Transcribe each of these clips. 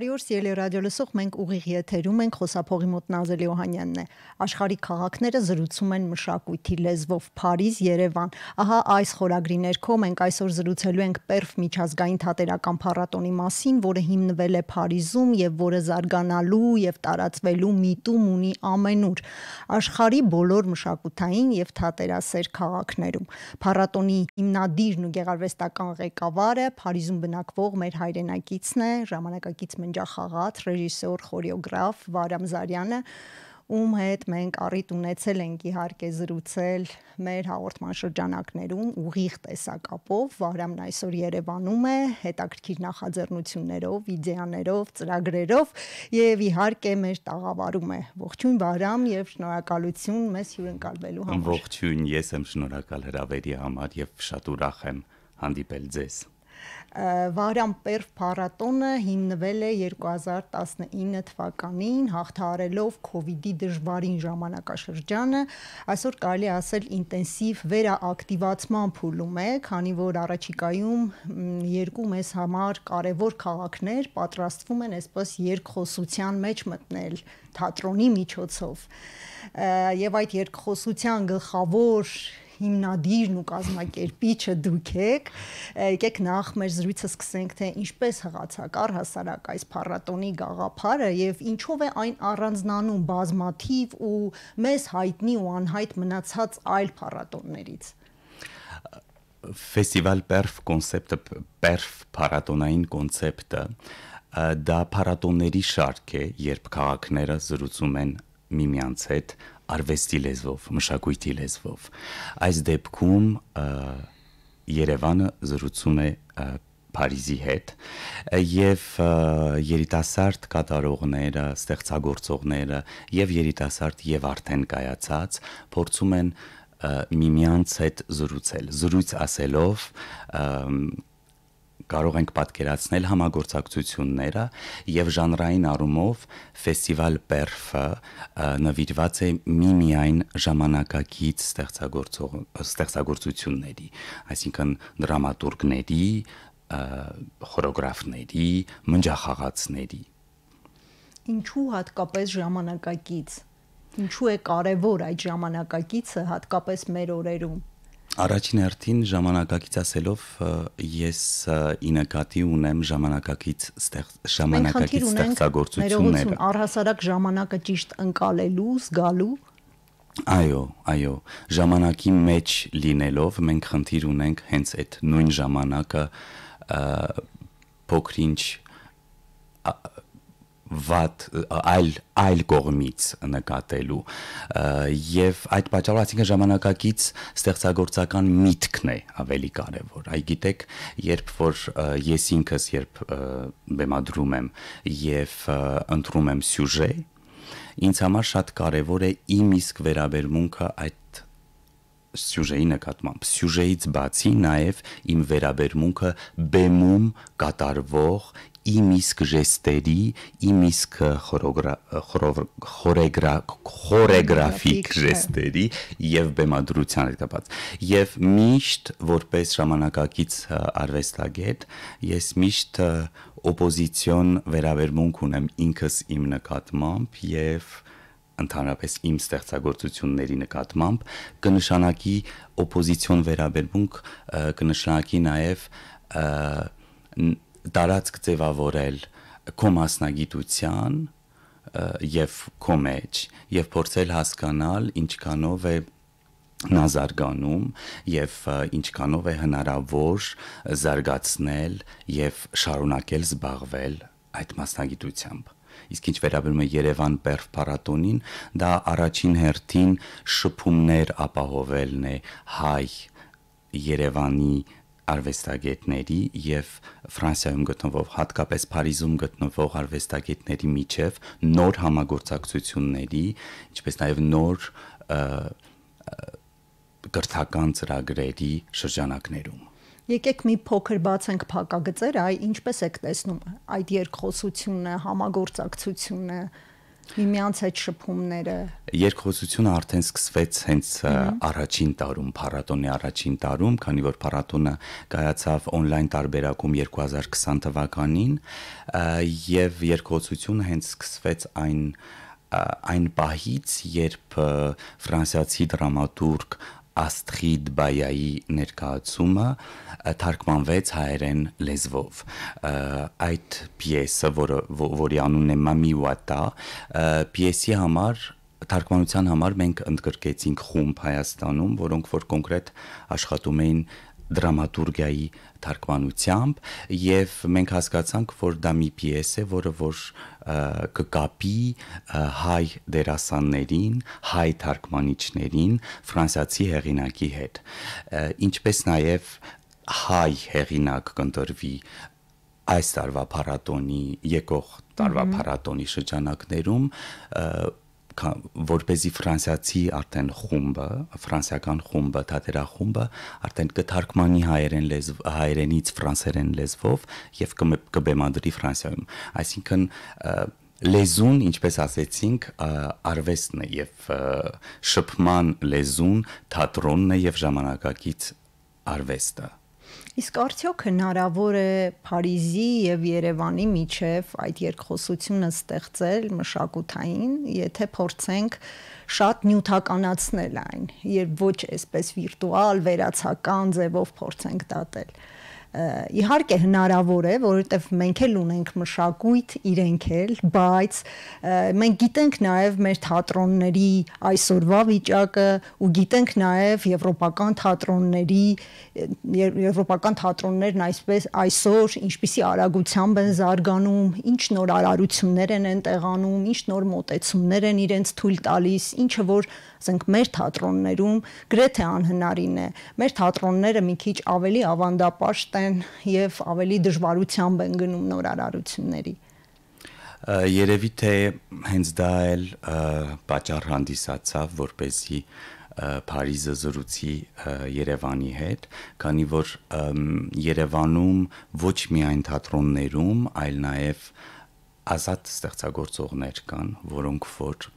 Բարիօր սիրելի ռադիոլսող, մենք ուղիղ եթերում ենք խոսափողի մոտ Նազելի Օհանյանն է։ Աշխարհի քաղաքները զրուցում են մշակույթի լեզվով Փարիզ, Երևան։ Ահա այս խորագրի ներքո մենք այսօր զրուցելու ենք Պերֆ միջազգային թատերական փառատոնի մասին, որը հիմնվել է Փարիզում եւ որը զարգանալու եւ տարածվելու միտում ունի ամենուր աշխարհի բոլոր մշակութային եւ թատերասեր քաղաքներում։ Փառատոնի հիմնադիրն ու գեղարվեստական ղեկավարը Փարիզում բնակվող մեր հայրենակիցն է ժամանակակից մնի հանճախաղաց, ռեժիսոր, խորեոգրաֆ Վարամ Զարյանը, ում հետ մենք առիթ ունեցել ենք իհարկե զրուցել մեր հաղորդման շրջանակներում ուղիղ տեսակապով Վարամն այսօր Երևանում է հետաքրքիր նախաձեռնություններով, իդեաներով, ծրագրերով եւ իհարկե մեր տաղավարում է ողջույն Վարամ եւ շնորհակալություն մեզ հյուրընկալվելու համար Ողջույն ես եմ շնորհակալ հրավերի համար եւ շատ ուրախ եմ հանդիպել ձեզ Վարյան Պերվ փառատոնը հիմնվել է 2019 թվականին հաղթարելով COVID-ի դժվարին ժամանակաշրջանը, այսօր կարելի ասել ինտենսիվ վերաակտիվացման փուլում է, քանի որ առաջիկայում երկու մեզ համար կարևոր քաղաքներ պատրաստվում են այսպես երկխոսության մեջ մտնել թատրոնի միջոցով։ Եվ այդ երկխոսության գլխավոր հիմնադիրն ու կազմակերպիչը դուք եք։ Եկեք նախ մեր զրույցը սկսենք, թե ինչպես հղացակար հասարակ այս փառատոնի գաղափարը եւ ինչով է այն առանձնանում բազմաթիվ ու մեզ հայտնի ու անհայտ մնացած այլ փառատոններից։ Ֆեստիվալ Perf կոնցեպտը Perf փառատոնային կոնցեպտը դա փառատոնների շարք է, երբ քաղաքները զրուցում են միմյանց հետ արվեստի լեզվով, մշակույթի լեզվով։ Այս դեպքում Երևանը զրուցում է Փարիզի հետ եւ երիտասարդ կատարողները, ստեղծագործողները եւ երիտասարդ եւ արդեն կայացած փորձում են միմյանց հետ զրուցել։ Զրույց ասելով կարող ենք պատկերացնել համագործակցությունները եւ ժանրային առումով ֆեստիվալ Perf-ը նվիրված է միմիայն ժամանակակից ստեղծագործող ստեղծագործությունների, այսինքն դրամատուրգների, խորոգրաֆների, մնջախաղացների։ Ինչու հատկապես ժամանակակից։ Ինչու է կարևոր այդ ժամանակակիցը հատկապես մեր օրերում։ Առաջին հերթին ժամանակակից ասելով ես ի նկատի ունեմ ժամանակակից ստեղ ժամանակակից ստեղծագործությունները։ Առհասարակ ժամանակը ճիշտ ընկալելու, զգալու Այո, այո, ժամանակի մեջ լինելով մենք խնդիր ունենք հենց այդ նույն ժամանակը փոքրինչ վատ այլ այլ կողմից նկատելու եւ այդ պատճառով այսինքն ժամանակակից ստեղծագործական միտքն է ավելի կարեւոր այ գիտեք երբ որ ես ինքս երբ բեմադրում եմ եւ ընտրում եմ սյուժե ինձ համար շատ կարեւոր է իմ իսկ վերաբերմունքը այդ սյուժեի նկատմամբ սյուժեից բացի նաև իմ վերաբերմունքը բեմում կատարվող իմ իսկ ժեստերի, իմ իսկ խորեգրաֆիկ ժեստերի եւ բեմադրության հետ կապած։ Եվ միշտ որպես ժամանակակից արվեստագետ ես միշտ օպոզիցիոն վերաբերմունք ունեմ ինքս իմ նկատմամբ եւ ընդհանրապես իմ ստեղծագործությունների նկատմամբ կնշանակի օպոզիցիոն վերաբերմունք կնշանակի նաև տարածք ձևավորել քո մասնագիտության եւ քո մեջ եւ փորձել հասկանալ ինչքանով է նա զարգանում եւ ինչքանով է հնարավոր զարգացնել եւ շարունակել զբաղվել այդ մասնագիտությամբ իսկ ինչ վերաբերում է Երևան Պերֆ փառատոնին դա առաջին հերթին շփումներ ապահովելն է հայ Երևանի արվեստագետների եւ Ֆրանսիայում գտնվող, հատկապես Փարիզում գտնվող արվեստագետների միջև նոր համագործակցությունների, ինչպես նաեւ նոր գրթական ծրագրերի շրջանակներում։ Եկեք մի փոքր բացենք փակագծերը, այ ինչպես եք տեսնում այդ երկխոսությունը, համագործակցությունը, Միմյանց այդ շփումները։ Երկխոսությունը արդեն սկսվեց հենց առաջին տարում, փառատոնի առաջին տարում, քանի որ փառատոնը կայացավ on-line տարբերակում 2020 թվականին, եւ երկխոսությունը հենց սկսվեց այն այն պահից, երբ ֆրանսիացի դրամատուրգ Աստղիդ Բայայի ներկայացումը թարգմանվեց հայերեն լեզվով։ Այդ պիեսը, որը որի անունն է Mamiwata, պիեսի համար թարգմանության համար մենք ընդգրկեցինք խումբ Հայաստանում, որոնք որ կոնկրետ աշխատում էին դրամատուրգիայի թարգմանությամբ եւ մենք հասկացանք, որ դա մի պիես է, որը որ կկապի հայ դերասաններին, հայ թարգմանիչներին ֆրանսիացի հեղինակի հետ։ Ինչպես նաեւ հայ հեղինակ կընտրվի այս տարվա փառատոնի եկող տարվա փառատոնի շրջանակներում որ เป զի ֆրանսիացի արդեն խումբը, ֆրանսիական խումբը, թատերախումբը արդեն կթարգմանի հայերեն լեզվ հայերենից ֆրանսերեն լեզվով եւ կբեմադրի Ֆրանսիայում։ Այսինքն լեզուն, ինչպես ասեցինք, արվեստն է եւ շփման լեզուն թատրոնն է եւ ժամանակակից արվեստը։ Իսկ արդյոք հնարավոր է Փարիզի եւ Երևանի միջև այդ երկխոսությունը ստեղծել մշակութային, եթե փորձենք շատ նյութականացնել այն, երբ ոչ այսպես վիրտուալ, վերացական ձևով փորձենք դատել։ դա իհարկե հնարավոր է, որովհետև մենք էլ ունենք մշակույթ, իրենք էլ, բայց մենք գիտենք նաև մեր թատրոնների այսօրվա վիճակը ու գիտենք նաև եվրոպական թատրոնների եվրոպական թատրոններն այսպես այսօր ինչպիսի արագությամբ են զարգանում, ինչ նոր արարություններ են ընտեղանում, ինչ նոր մոտեցումներ են իրենց թույլ տալիս, ինչը որ ասենք մեր թատրոններում գրեթե անհնարին է։ Մեր թատրոնները մի քիչ ավելի ավանդապաշտ են եւ ավելի դժվարությամբ են գնում նոր արարությունների։ Երևի թե հենց դա էլ պատճառ հանդիսացավ, որպեսի Փարիզը զրուցի Երևանի հետ, քանի որ Երևանում ոչ միայն թատրոններում, այլ նաև ազատ ստեղծագործողներ կան, որոնք որ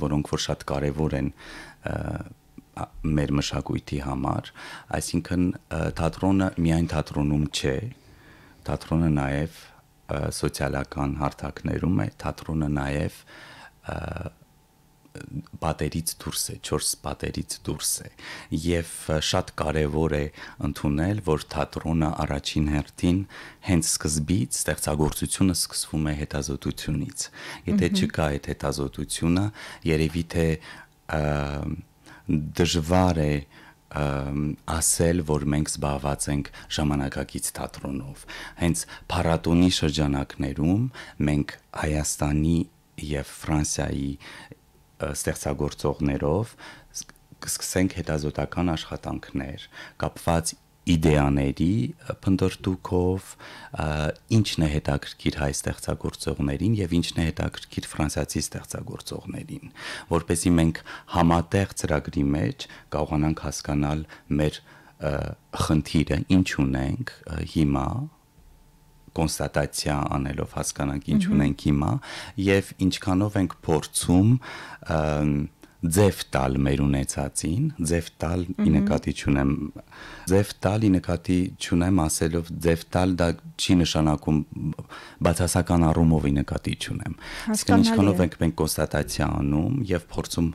որոնք որ շատ կարևոր են մեր մշակույթի համար, այսինքն թատրոնը միայն թատրոնում չէ, թատրոնը նաև սոցիալական հարթակներում է, թատրոնը նաև և, պատերից դուրս է, 4 պատերից դուրս է։ Եվ շատ կարևոր է ընդունել, որ թատրոնը առաջին հերթին հենց սկզբից ստեղծագործությունը սկսվում է հետազոտությունից։ Եթե չկա այդ հետազոտությունը, երևի թե դժվար է ասել, որ մենք զբաղված ենք ժամանակակից թատրոնով։ Հենց փառատոնի շրջանակներում մենք Հայաստանի եւ Ֆրանսիայի ստեղծագործողներով կսկսենք հետազոտական աշխատանքներ կապված իդեաների փնդրտուքով ինչն է հետաքրքիր հայ ստեղծագործողներին եւ ինչն է հետաքրքիր ֆրանսիացի ստեղծագործողներին որովհետեւ մենք համատեղ ծրագրի մեջ կարողանանք հասկանալ մեր խնդիրը ինչ ունենք հիմա կոնստատացիա անելով հասկանանք ինչ ունենք հիմա եւ ինչքանով ենք փորձում ձև տալ մեր ունեցածին, ձև տալ ի նկատի ունեմ, ձև տալ ի նկատի ունեմ ասելով ձև տալ դա չի նշանակում բացասական առումով ի նկատի ունեմ։ Իսկ ինչքանով ենք մենք կոնստատացիա անում եւ փորձում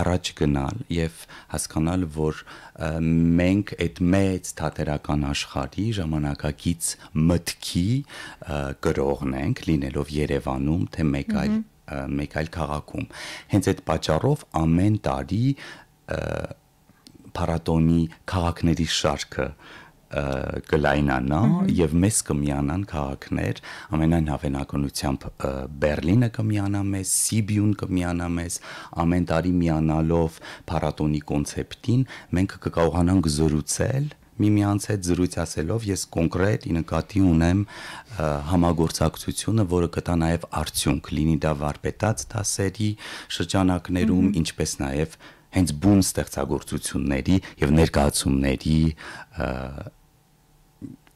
առաջ գնալ եւ հասկանալ, որ մենք այդ մեծ թատերական աշխարհի ժամանակակից մտքի գրողն ենք, լինելով Երևանում, թե մեկ այլ մեկ այլ քաղաքում։ Հենց այդ պատճառով ամեն տարի փառատոնի քաղաքների շարքը ա, կլայնանա եւ մեզ կմիանան քաղաքներ ամենայն հավենակնությամբ Բերլինը կմիանա մեզ, Սիբյուն կմիանա մեզ, ամեն տարի միանալով փառատոնի կոնցեպտին մենք կկարողանանք զրուցել միմյանց հետ զրույց ասելով ես կոնկրետ նկատի ունեմ համագործակցությունը, որը կտա նաև արդյունք, լինի դա վարպետաց դասերի շրջանակներում, ինչպես նաև հենց բուն ստեղծագործությունների եւ ներկայացումների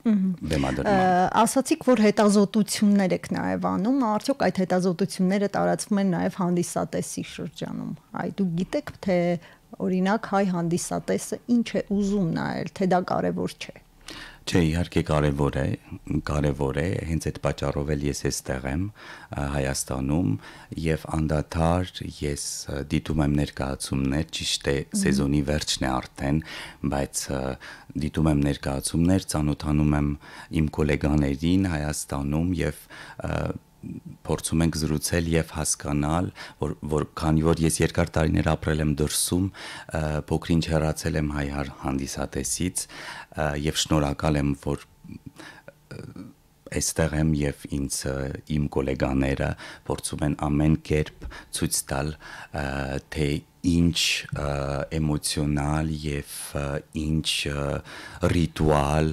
բեմադրման։ Ասացիք, որ հետազոտություններ եք նաև անում, արդյոք այդ հետազոտությունները տարածվում են նաև հանդիսատեսի շրջանում։ Այ դուք գիտեք, թե օրինակ հայ հանդիսատեսը ինչ է ուզում նայել, թե դա կարևոր չէ։ Չէ, իհարկե կարևոր է, կարևոր է, հենց այդ պատճառով էլ ես էստեղ եմ Հայաստանում եւ անդադար ես դիտում եմ ներկայացումներ, ճիշտ է, սեզոնի վերջն է արդեն, բայց դիտում եմ ներկայացումներ, ծանոթանում եմ իմ գոլեգաներին Հայաստանում եւ փորձում ենք զրուցել եւ հասկանալ, որ որ քանի որ ես երկար տարիներ ապրել եմ դրսում, փոքրինչ հեռացել եմ հայ հանդիսատեսից եւ շնորհակալ եմ, որ այստեղ եմ եւ ինձ իմ գոլեգաները փորձում են ամեն կերպ ցույց տալ թե ինչ էմոցիոնալ եւ ինչ ռիտուալ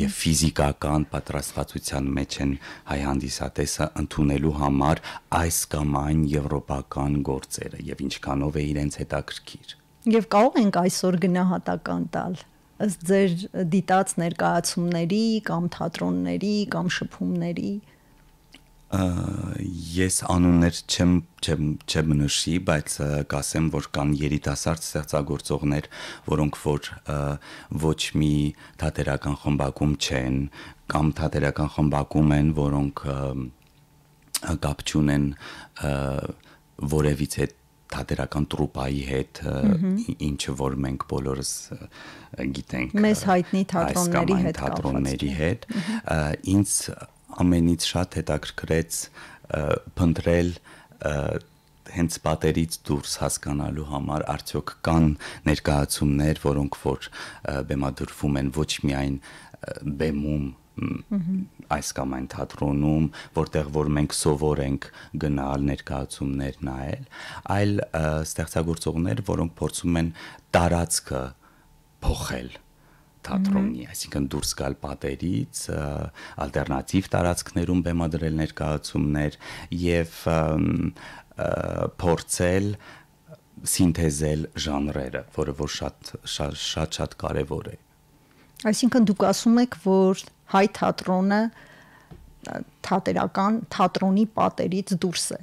եւ ֆիզիկական պատրաստվածության մեջ են հայ հանդիսատեսը ընդունելու համար այս կամ այն եվրոպական գործերը եւ ինչքանով է իրենց հետաքրքիր։ Եվ կարող ենք այսօր գնահատական տալ ըստ ձեր դիտած ներկայացումների կամ թատրոնների կամ շփումների ես անուններ չեմ չեմ չեմ նշի, բայց կասեմ, որ կան երիտասարդ ստեղծագործողներ, որոնք որ ոչ մի թատերական խմբակում չեն կամ թատերական խմբակում են, որոնք կապ չունեն որևիցե թատերական տրուպայի հետ ինչը որ մենք բոլորս գիտենք մեզ հայտնի թատրոնների հետ թատրոնների հետ ինձ ամենից շատ հետաքրքրեց փնտրել հենց պատերից դուրս հասկանալու համար արդյոք կան ներկայացումներ, որոնք որ բեմադրվում են ոչ միայն բեմում այս կամ այն թատրոնում, որտեղ որ մենք սովոր ենք գնալ ներկայացումներ նայել, այլ ստեղծագործողներ, որոնք փորձում են տարածքը փոխել թատրոնի, այսինքն դուրս գալ պատերից, ալտերնատիվ տարածքներում բեմադրել ներկայացումներ եւ փորձել սինթեզել ժանրերը, որը որ շատ շատ շատ, շատ կարեւոր է։ Այսինքն դուք ասում եք, որ հայ թատրոնը թատերական թատրոնի պատերից դուրս է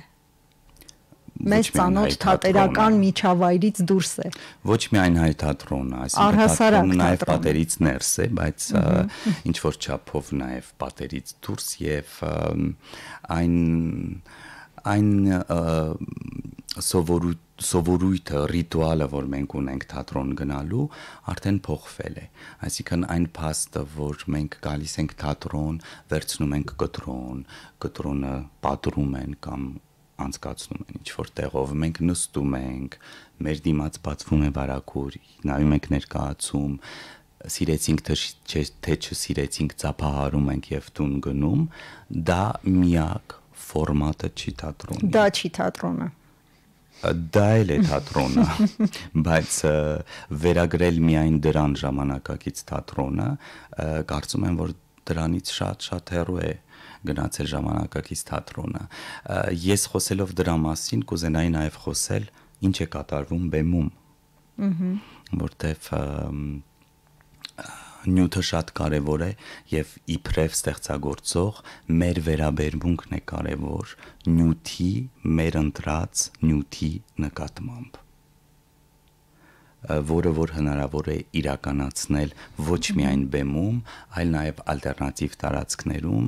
մեծ ցանոթ թատերական միջավայրից դուրս է ոչ միայն հայ թատրոնը այսինքն թատրոնը նաև պատերից ներս է բայց ինչ որ չափով նաև պատերից դուրս եւ այն այն սովորու սովորույթը, ռիտուալը, որ մենք ունենք թատրոն գնալու, արդեն փոխվել է։ Այսինքն այն փաստը, որ մենք գալիս ենք թատրոն, վերցնում ենք կտրոն, կտրոնը պատրում են կամ անցկացնում են ինչ որ տեղով մենք նստում ենք մեր դիմաց բացվում է բարակուր նայում ենք ներկայացում սիրեցինք թե թե չսիրեցինք ծափահարում ենք եւ տուն գնում դա միակ ֆորմատը չի թատրոնի դա չի թատրոնը դա էլ է թատրոնը բայց վերագրել միայն դրան ժամանակակից թատրոնը կարծում եմ որ դրանից շատ-շատ հեռու է գնացել ժամանակակից թատրոնը ես խոսելով դրա մասին կուզենայի նաև խոսել ինչ է կատարվում բեմում որտեվ նյութը շատ կարևոր է եւ իբրև ստեղծագործող մեր վերաբերմունքն է կարևոր նյութի, մեր ընտրած նյութի նկատմամբ որը որ հնարավոր է իրականացնել ոչ միայն բեմում, այլ նաև ալտերնատիվ տարածքներում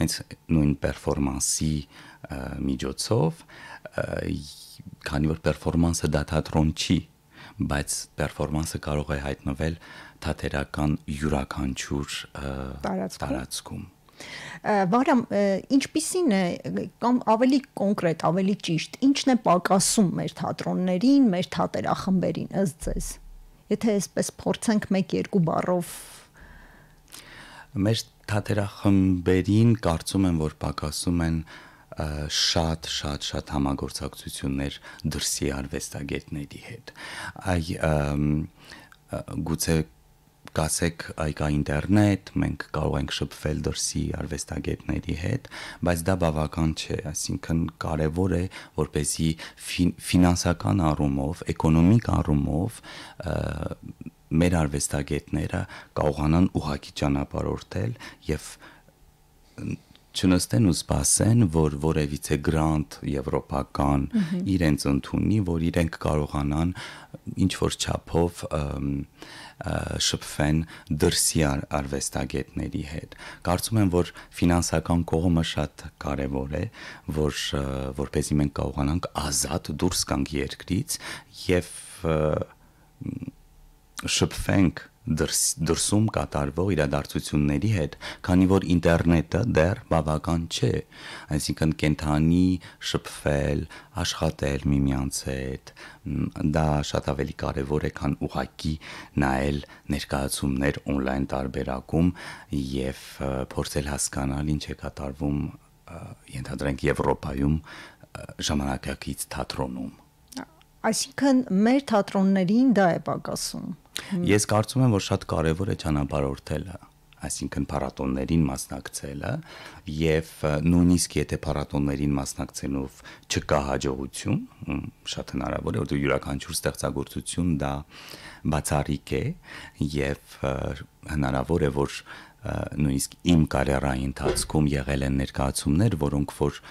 հենց նույն պերֆորմանսի միջոցով քանի որ պերֆորմանսը դա թատրոն չի, բայց պերֆորմանսը կարող է հայտնվել թատերական յուրաքանչյուր տարածքում Բարամ, ինչպիսին է կամ ավելի կոնկրետ, ավելի ճիշտ, ի՞նչն է պակասում մեր թատրոններին, մեր թատերախմբերին ըստ ձեզ։ Եթե այսպես փորձենք 1-2 բառով մեր թատերախմբերին կարծում եմ, որ պակասում են շատ շատ շատ համագործակցություններ դրսի արվեստագետների հետ։ Այ գուցե կասեք այ կա ինտերնետ, մենք կարող ենք շփվել դրսի արվեստագետների հետ, բայց դա բավական չէ, այսինքն կարևոր է, որպեսզի ֆին, ֆինանսական առումով, էկոնոմիկ առումով մեր արվեստագետները կարողանան ուղակի ճանապարհորդել եւ չնստեն ու սպասեն, որ որևիցե գրանտ եվրոպական իրենց ընդունի, որ իրենք կարողանան ինչ որ չափով և, շփվեն դրսի արվեստագետների հետ։ Կարծում եմ, որ ֆինանսական կողմը շատ կարևոր է, որ որպեսզի մենք կարողանանք ազատ դուրս գանք երկրից եւ շփվենք դրս, դրսում կատարվող իրադարձությունների հետ, քանի որ ինտերնետը դեռ բավական չէ, այսինքն կենթանի շփվել, աշխատել միմյանց հետ, դա շատ ավելի կարևոր է, քան ուղակի նայել ներկայացումներ on-line տարբերակում եւ փորձել հասկանալ ինչ է կատարվում ենթադրենք Եվրոպայում ժամանակակից թատրոնում։ Այսինքն մեր թատրոններին դա է պակասում Ես կարծում եմ, որ շատ կարևոր է ճանապարհորդելը այսինքն փառատոններին մասնակցելը եւ նույնիսկ եթե փառատոններին մասնակցելով չկա հաջողություն շատ հնարավոր է որ յուրաքանչյուր ստեղծագործություն դա բացառիկ է եւ հնարավոր է որ նույնիսկ իմ կարիերայի ընթացքում եղել են ներկայացումներ որոնք որ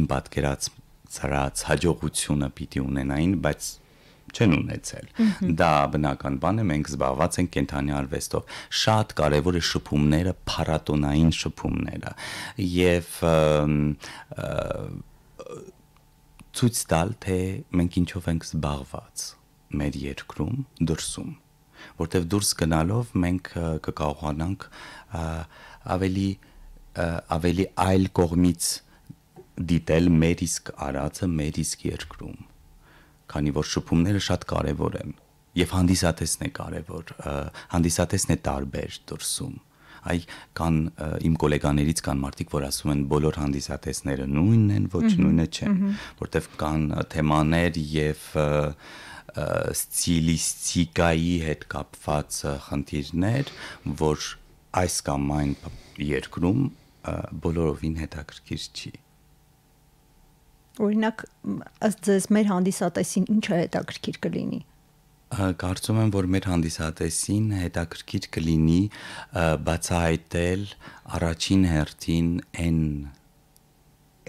իմ պատկերած ծրած հաջողությունը պիտի ունենային բայց չեն ունեցել։ Դա բնական բան է, մենք զբաղված ենք կենթանի արվեստով։ Շատ կարևոր է շփումները, փառատոնային շփումները եւ ցույց տալ, թե մենք ինչով ենք զբաղված մեր երկրում, դրսում որտեվ դուրս գնալով մենք կկարողանանք ավելի ավելի այլ կողմից դիտել մեր իսկ արածը մեր իսկ երկրում քանի որ շփումները շատ կարևոր են եւ հանդիսատեսն է կարևոր հանդիսատեսն է տարբեր դրսում այ կան իմ գոլեգաներից կան մարդիկ, որ ասում են բոլոր հանդիսատեսները նույնն են, ոչ նույնը չէ, որտեվ կան թեմաներ եւ ստիլիստիկայի հետ կապված խնդիրներ, որ այս կամ այն երկրում բոլորովին հետաքրքիր չի։ Ա, Օրինակ, ըստ ձեզ մեր հանդիսատեսին ինչ է հետաքրքիր կլինի։ Կարծում եմ, որ մեր հանդիսատեսին հետաքրքիր կլինի բացահայտել առաջին հերթին այն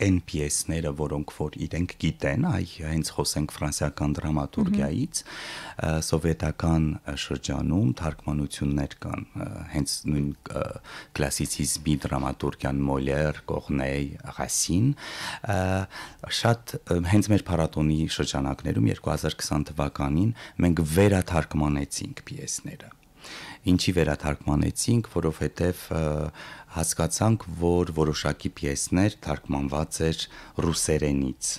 այն պիեսները, որոնք որ իրենք գիտեն, այ հենց խոսենք ֆրանսիական դրամատուրգիայից, սովետական շրջանում թարգմանություններ կան, հենց նույն կլասիցիզմի դրամատուրգիան Մոլեր, Կողնեյ, Ռասին, շատ հենց մեր փառատոնի շրջանակներում 2020 թվականին մենք վերաթարգմանեցինք պիեսները ինչի վերաթարգմանեցինք, որովհետև հասկացանք, որ որոշակի պիեսներ թարգմանված էր ռուսերենից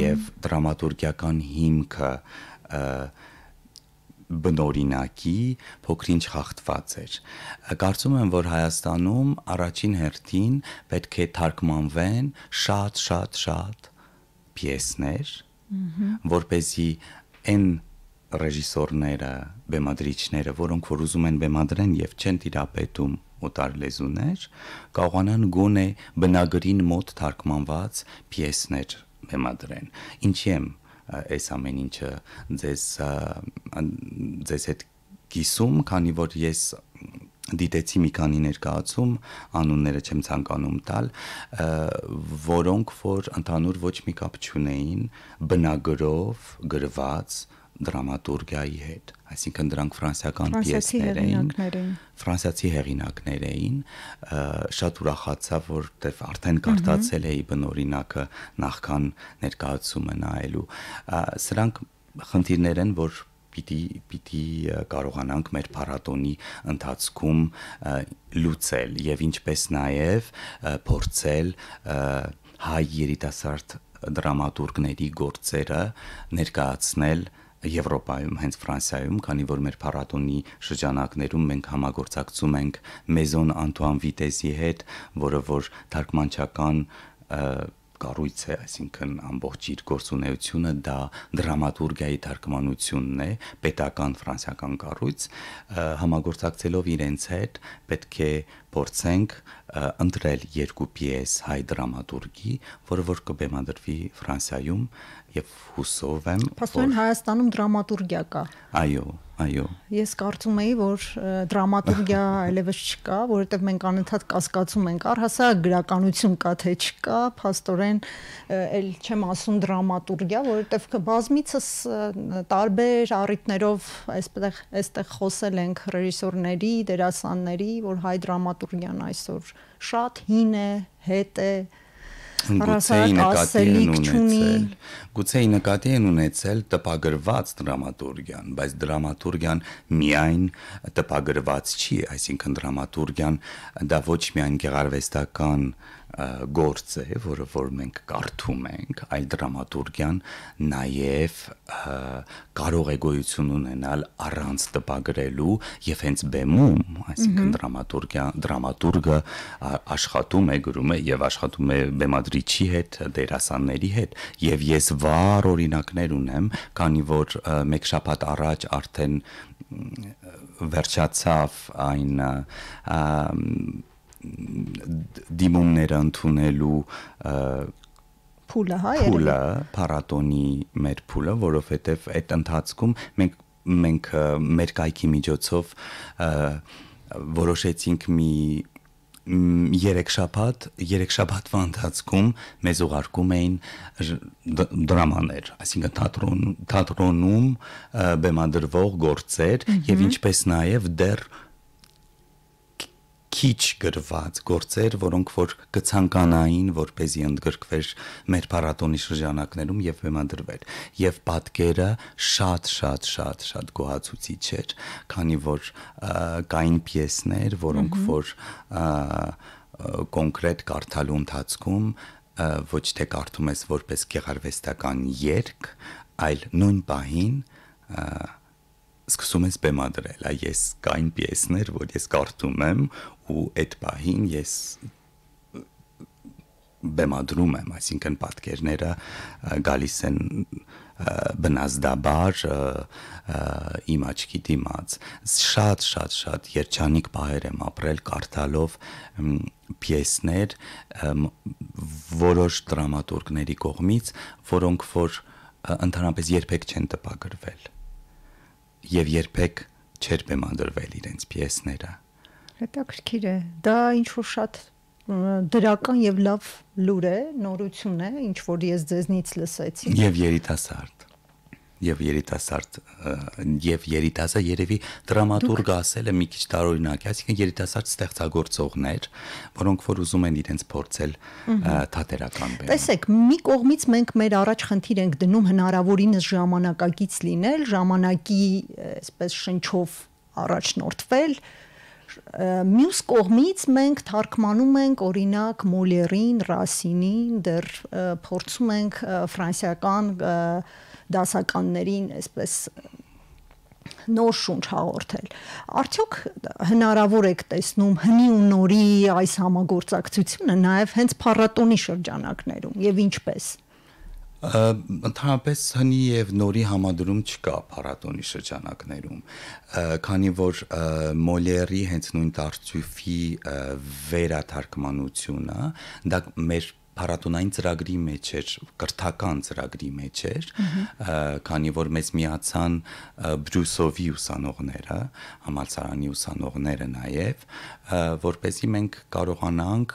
եւ դրամատուրգիական հիմքը բնօրինակի փոքրինչ հաղթված էր։ Կարծում եմ, որ Հայաստանում առաջին հերթին պետք է թարգմանվեն շատ-շատ շատ պիեսներ, որ เป զի այն ռեժիսորները, բեմադրիչները, որոնք որ ուզում են բեմադրեն եւ չեն տիրապետում օտար լեզուներ, կարողանան գոնե բնագրին մոտ թարգմանված պիեսներ բեմադրեն։ Ինչի՞ եմ այս ամեն ինչը ձեզ ձեզ հետ գիսում, քանի որ ես դիտեցի մի քանի ներկայացում, անունները չեմ ցանկանում տալ, որոնք որ ընդհանուր ոչ մի կապ չունեին բնագրով գրված դրամատուրգիայի հետ, այսինքն դրանք ֆրանսիական պիեսներ էին, ֆրանսիացի հեղինակներ էին։ Շատ ուրախացա, որտեվ արդեն կարդացել էի բնօրինակը նախքան ներկայացումը նայելու։ Սրանք խնդիրներ են, որ պիտի պիտի կարողանանք մեր փառատոնի ընթացքում լուծել եւ ինչպես նաեւ փորձել հայ երիտասարդ դրամատուրգների գործերը ներկայացնել Եվրոպայում, հենց Ֆրանսիայում, քանի որ մեր փառատոնի շրջանակներում մենք համագործակցում ենք Մեզոն Անտուան Վիտեզի հետ, որը որ թարգմանչական կառույց է, այսինքն ամբողջ իր գործունեությունը դա դրամատուրգիայի թարգմանությունն է, պետական ֆրանսիական կառույց, համագործակցելով իրենց հետ պետք է փորձենք ընտրել երկու պիես հայ դրամատուրգի, որը որ կբեմադրվի Ֆրանսիայում եւ հուսով եմ Փաստորեն Հայաստանում դրամատուրգիա կա Այո այո Ես կարծում էի որ դրամատուրգիա այլևս չկա որովհետեւ մենք անընդհատ կասկածում ենք առհասարակ գրականություն կա թե չկա փաստորեն էլ չեմ ասում դրամատուրգիա որովհետեւ բազմիցս տարբեր առիթներով այսպես այստեղ խոսել ենք ռեժիսորների դերասանների որ հայ դրամատուրգիան այսօր շատ հին է հետ է գուցե նկատի են ունեցել, գուցե նկատի են ունեցել տպագրված դրամատուրգիան, բայց դրամատուրգիան միայն տպագրված չի, այսինքն դրամատուրգիան դա ոչ միայն գեղարվեստական գործ է, որը որ մենք կարդում ենք, այլ դրամատուրգիան նաև կարող է գոյություն ունենալ առանց տպագրելու եւ հենց բեմում, այսինքն դրամատուրգիա դրամատուրգը աշխատում է, գրում է եւ աշխատում է բեմադրիչի հետ, դերասանների հետ եւ ես վառ օրինակներ ունեմ, քանի որ մեկ շաբաթ առաջ արդեն վերջացավ այն դիմումները ընդունելու փուլը, հա, երևի։ Փուլը, փառատոնի մեր փուլը, որովհետև այդ ընթացքում մենք մենք մեր կայքի միջոցով որոշեցինք մի երեք շաբաթ, երեք շաբաթվա ընթացքում մեզ ուղարկում էին դրամաներ, այսինքն թատրոն, թատրոնում բեմադրվող գործեր եւ ինչպես նաեւ դեռ դր քիչ գրված գործեր, որոնք որ կցանկանային, որպեսզի ընդգրկվեր մեր փառատոնի շրջանակներում եւ բեմադրվեր։ Եվ պատկերը շատ-շատ շատ շատ գոհացուցիչ էր, քանի որ կային պիեսներ, որոնք որ կոնկրետ կարդալու ընթացքում ոչ թե կարդում ես որպես գեղարվեստական երգ, այլ նույն պահին և, սկսում ես բեմադրել, այ ես կային պիեսներ, որ ես կարդում եմ ու այդ պահին ես բեմադրում եմ, այսինքն պատկերները գալիս են բնազդաբար իմ աչքի դիմաց։ Շատ շատ շատ երջանիկ պահեր եմ ապրել կարդալով պիեսներ որոշ դրամատուրգների կողմից, որոնք որ ընդհանրապես երբեք չեն տպագրվել եւ երբեք չէր բեմադրվել իրենց պիեսները։ Հետաքրքիր է։ Դա ինչ որ շատ դրական եւ լավ լուր է, նորություն է, ինչ որ ես ձեզնից լսեցի։ Եվ երիտասարդ եւ երիտասարդ եւ երիտասը երևի դրամատուրգը ասել է մի քիչ տարօրինակ, այսինքն երիտասարդ ստեղծագործողներ, որոնք որ ուզում են իրենց փորձել թատերական բեմում։ Տեսեք, մի կողմից մենք մեր առաջ խնդիր ենք դնում հնարավորինս ժամանակակից լինել, ժամանակի, այսպես շնչով առաջնորդվել, մյուս կողմից մենք թարգմանում ենք օրինակ Մոլերին, Ռասինին, դեռ փորձում ենք ֆրանսիական և, դասականներին այսպես նոր շունչ հաղորդել։ Արդյոք հնարավոր է տեսնում հնի ու նորի այս համագործակցությունը նաև հենց փառատոնի շրջանակներում եւ ինչպես։ Ընդհանրապես հնի եւ նորի համադրում չկա փառատոնի շրջանակներում, քանի որ Մոլերի հենց նույն դարձույֆի վերաթարգմանությունը դա մեր փառատոնային ծրագրի մեջ էր, կրթական ծրագրի մեջ էր, քանի որ մեզ միացան Բրյուսովի ուսանողները, համալսարանի ուսանողները նաև, որպեսզի մենք կարողանանք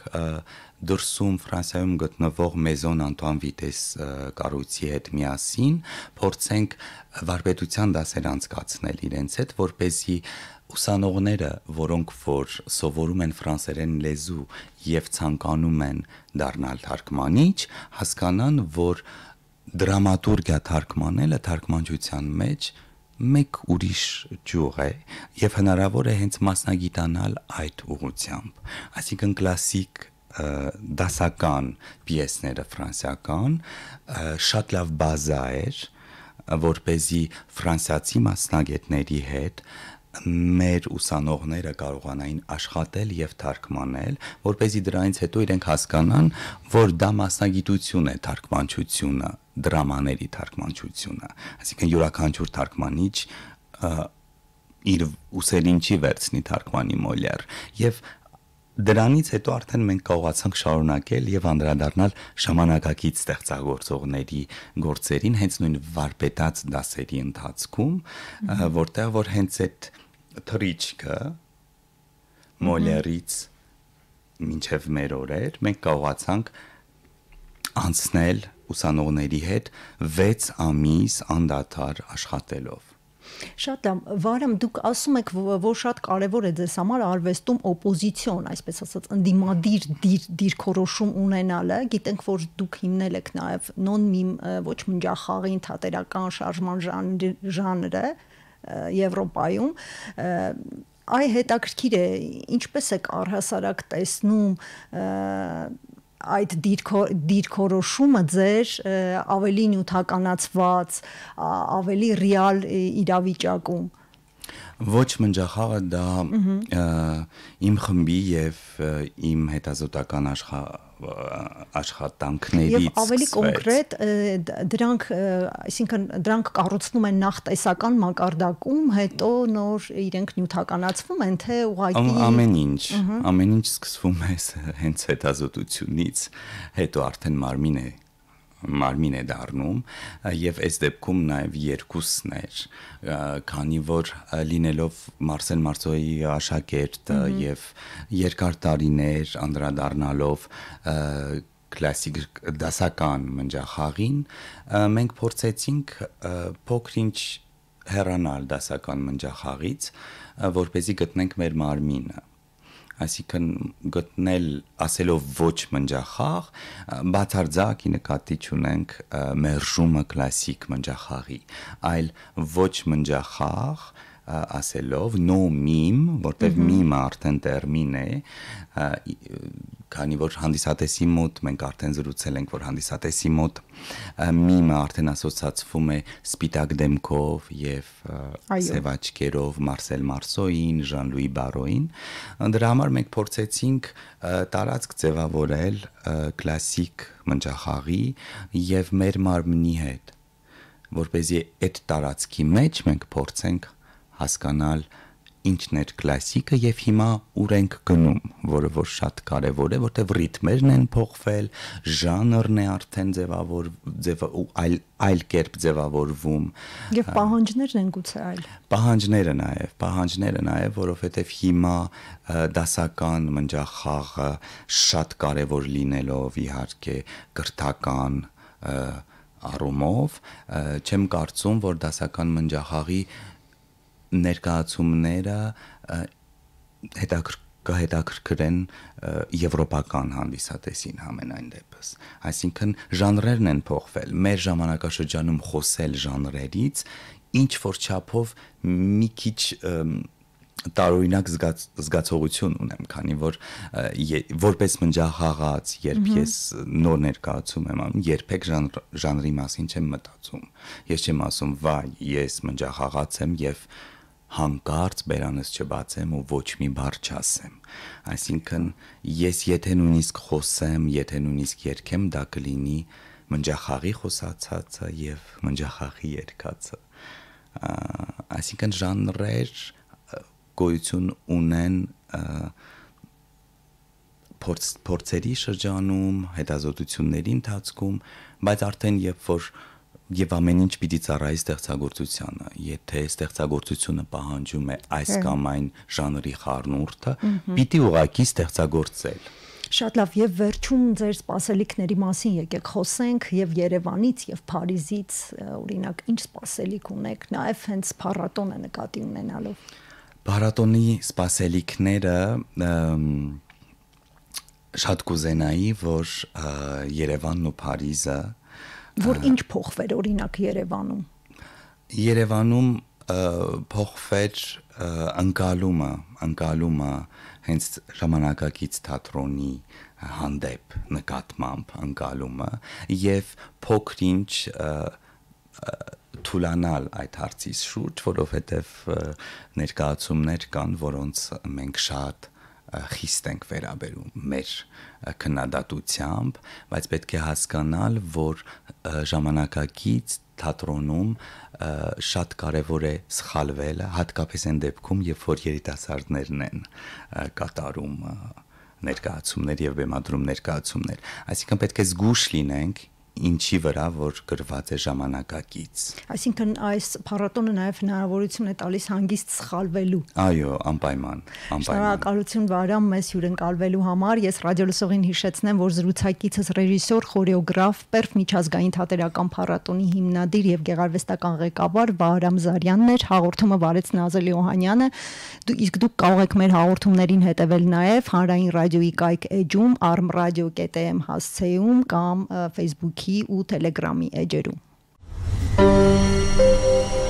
դրսում Ֆրանսիայում գտնվող Maison Antoine Vitesse կառույցի հետ միասին փորձենք վարպետության դասեր անցկացնել իրենց հետ, որ เป զի ուսանողները, որոնք որ սովորում են ֆրանսերեն լեզու եւ ցանկանում են դառնալ թարգմանիչ, հասկանան, որ դրամատուրգիա թարգմանելը թարգմանչության մեջ մեկ ուրիշ ճյուղ է եւ հնարավոր է հենց մասնագիտանալ այդ ուղությամբ։ Այսինքն կլասիկ դասական պիեսները ֆրանսիական շատ լավ բազա էր որ เป զի ֆրանսիացի մասնագետների հետ մեր ուսանողները կարողանային աշխատել եւ թարգմանել, որ เป զի դրանից հետո իրենք հասկանան, որ դա մասնագիտություն է թարգմանչությունը, դրամաների թարգմանչությունը։ Այսինքն յուրաքանչյուր թարգմանիչ իր ուսերին չի վերցնի թարգմանի մոլյար եւ Դրանից հետո արդեն մենք կարողացանք շարունակել եւ անդրադառնալ ժամանակակից ստեղծագործողների գործերին հենց նույն վարպետաց դասերի ընթացքում, որտեղ որ հենց այդ թրիչկը մոլերից մինչև մեր օրեր մենք կարողացանք անցնել ուսանողների հետ 6 ամիս անդադար աշխատելով Շատ եմ, վարեմ, դուք ասում եք, որ շատ կարևոր է ձեզ համար արվեստում օպոզիցիոն, այսպես ասած, ընդդիմադիր դիր դիրքորոշում ունենալը։ Գիտենք, որ դուք հիմնել եք նաև non-mim ոչ մնջախաղի թատերական շարժման ժանրը Եվրոպայում այ հետաքրքիր է ինչպես եք առհասարակ տեսնում այդ դիրքոր դիրքորոշումը ձեր ավելի նյութականացված, ավելի ռեալ իրավիճակում։ Ոչ մնջախաղը դա իմ խմբի եւ իմ հետազոտական աշխատանքներից Եվ ավելի կոնկրետ դրանք, այսինքն դրանք կառուցվում են նախ տեսական մակարդակում, հետո նոր իրենք նյութականացվում են, թե ուղղակի Ամեն ինչ, ամեն ինչ սկսվում է հենց հետազոտությունից, հետո արդեն մարմին է մարմին է դառնում եւ այս դեպքում նաեւ երկուսն էր քանի որ լինելով Մարսել Մարսոյի աշակերտ եւ երկար տարիներ անդրադառնալով կլասիկ դասական մնջախաղին մենք փորձեցինք փոքրինչ հեռանալ դասական մնջախաղից որ เป զի գտնենք մեր մարմինը այսինքն գտնել ասելով ոչ մնջախաղ, բացարձակ ի նկատի ունենք մերժումը կլասիկ մնջախաղի, այլ ոչ մնջախաղ, ասելով նոմիմ, որտեղ միմը արդեն տերմին է, քանի որ հանդիսատեսի մոտ մենք արդեն զրուցել ենք, որ հանդիսատեսի մոտ միմը արդեն ասոցացվում է սպիտակ դեմքով եւ սև աչքերով Մարսել Մարսոին, Ժան-Լուի Բարոին։ Դրա համար մենք փորձեցինք տարածք ձևավորել կլասիկ մնջախաղի եւ մեր մարմնի հետ որ เป զի այդ տարածքի մեջ մենք փորձենք հասկանալ ինչն էր կլասիկը եւ հիմա ուր ենք գնում, որը որ շատ կարեւոր է, որտեւ ռիթմերն են փոխվել, ժանրն է արդեն ձևավոր ձև այլ այլ կերպ ձևավորվում։ Եվ պահանջներն են գուցե այլ։ Պահանջները նաեւ, պահանջները նաեւ, որովհետեւ հիմա դասական մնջախաղը շատ կարեւոր լինելով իհարկե կրթական առումով չեմ կարծում, որ դասական մնջախաղի ներկայացումները հետաքրքիր կհետաքրքրեն եվրոպական հանդիսատեսին համենայն դեպս։ Այսինքն ժանրերն են փոխվել։ Մեր ժամանակաշրջանում խոսել ժանրերից ինչ որ չափով մի քիչ տարօրինակ զգաց, զգացողություն ունեմ, քանի որ ե, որպես մնջախաղաց, երբ ես նոր ներկայացում եմ անում, երբեք ժանր, ժանրի մասին չեմ մտածում։ Ես չեմ ասում, վայ, ես մնջախաղաց եմ եւ և հանկարծ բերանս չբացեմ ու ոչ մի բառ չասեմ։ Այսինքն ես եթե նույնիսկ խոսեմ, եթե նույնիսկ երգեմ, դա կլինի մնջախաղի խոսացածը եւ մնջախաղի երգածը։ Այսինքն ժանրեր գոյություն ունեն փորձ փորձերի շրջանում, հետազոտությունների ընթացքում, բայց արդեն երբ որ և, եւ ամեն ինչ պիտի ծառայի ստեղծագործությանը։ Եթե ստեղծագործությունը պահանջում է այս կամ այն ժանրի խառնուրդը, պիտի ուղակի ստեղծագործել։ Շատ լավ, եւ վերջում ձեր սպասելիքների մասին եկեք խոսենք եւ Երևանից եւ Փարիզից, օրինակ, ինչ սպասելիք ունեք, նաեւ հենց փառատոնը նկատի ունենալով։ Փառատոնի սպասելիքները շատ կուզենայի, որ Երևանն ու Փարիզը որ ինչ փոխվեր օրինակ Երևանում։ Երևանում փոխվեց անկալումը, անկալումը հենց ժամանակակից թատրոնի հանդեպ նկատմամբ անկալումը եւ փոքրինչ թուլանալ այդ հարցից շուրջ, որովհետև ներկայացումներ կան, որոնց մենք շատ խիստ ենք վերաբերում մեր քննադատությամբ, բայց պետք է հասկանալ, որ ժամանակակից թատրոնում շատ կարևոր է սխալվելը, հատկապես այն դեպքում, երբ որ երիտասարդներն են կատարում ներկայացումներ եւ բեմադրում ներկայացումներ։ Այսինքն պետք է զգուշ լինենք ինչի վրա որ գրված է ժամանակակից։ Այսինքն այս փառատոնը նաև հնարավորություն է տալիս հանգիստ սխալվելու։ Այո, անպայման, անպայման։ Շնորհակալություն Վարամ մեզ հյուրընկալվելու համար։ Ես ռադիոլսողին հիշեցնեմ, որ զրուցակիցս ռեժիսոր, խորեոգրաֆ, Պերֆ միջազգային թատերական փառատոնի հիմնադիր եւ գեղարվեստական ղեկավար Վարամ Զարյանն էր, հաղորդումը վարեց Նազելի Օհանյանը։ Դու իսկ դուք կարող եք մեր հաղորդումներին հետևել նաև հանրային ռադիոյի կայք էջում, armradio.am հասցեում կամ Facebook Facebook-ի ու Telegram-ի էջերում։ Thank you